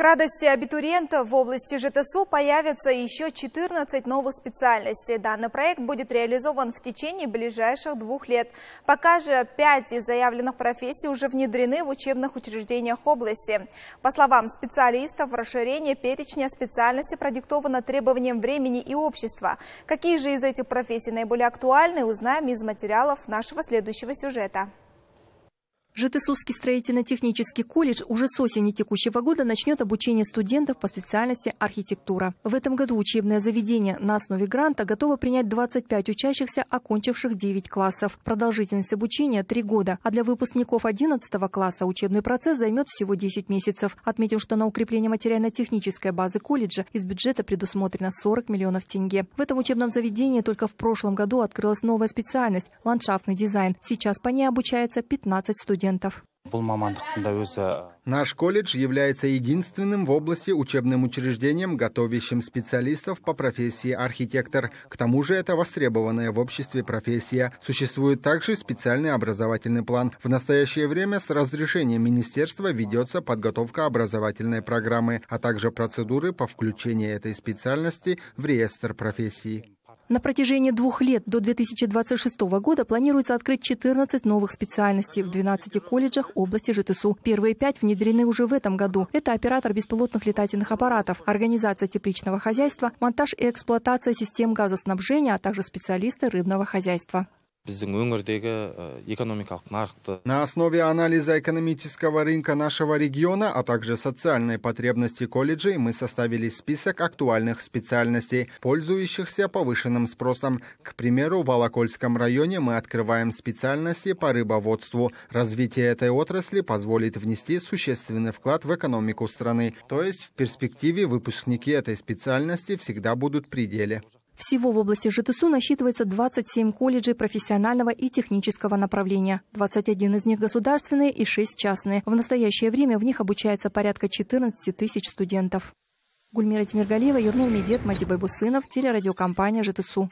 К радости абитуриентов в области ЖТСУ появятся еще 14 новых специальностей. Данный проект будет реализован в течение ближайших двух лет. Пока же 5 из заявленных профессий уже внедрены в учебных учреждениях области. По словам специалистов, расширение перечня специальностей продиктовано требованием времени и общества. Какие же из этих профессий наиболее актуальны, узнаем из материалов нашего следующего сюжета. ЖТСУский строительно-технический колледж уже с осени текущего года начнет обучение студентов по специальности архитектура. В этом году учебное заведение на основе гранта готово принять 25 учащихся, окончивших 9 классов. Продолжительность обучения – 3 года, а для выпускников 11 класса учебный процесс займет всего 10 месяцев. Отметим, что на укрепление материально-технической базы колледжа из бюджета предусмотрено 40 миллионов тенге. В этом учебном заведении только в прошлом году открылась новая специальность – ландшафтный дизайн. Сейчас по ней обучается 15 студентов студентов. Э, Наш колледж является единственным в области учебным учреждением, готовящим специалистов по профессии архитектор. К тому же это востребованная в обществе профессия. Существует также специальный образовательный план. В настоящее время с разрешения министерства ведется подготовка образовательной программы, а также процедуры по включению этой специальности в реестр профессий. На протяжении двух лет до 2026 года планируется открыть 14 новых специальностей в 12 колледжах области ЖТСУ. Первые пять внедрены уже в этом году. Это оператор беспилотных летательных аппаратов, организация тепличного хозяйства, монтаж и эксплуатация систем газоснабжения, а также специалисты рыбного хозяйства. На основе анализа экономического рынка нашего региона, а также социальной потребности колледжей, мы составили список актуальных специальностей, пользующихся повышенным спросом. К примеру, в Волокольском районе мы открываем специальности по рыбоводству. Развитие этой отрасли позволит внести существенный вклад в экономику страны. То есть в перспективе выпускники этой специальности всегда будут при деле. Всего в области ЖТСУ насчитывается 27 колледжей профессионального и технического направления. 21 из них государственные и 6 частные. В настоящее время в них обучается порядка 14 тысяч студентов. Гульмира Тимиргалиева, Ернул Медет, Мадибай Бусынов, телерадиокомпания ЖТСУ.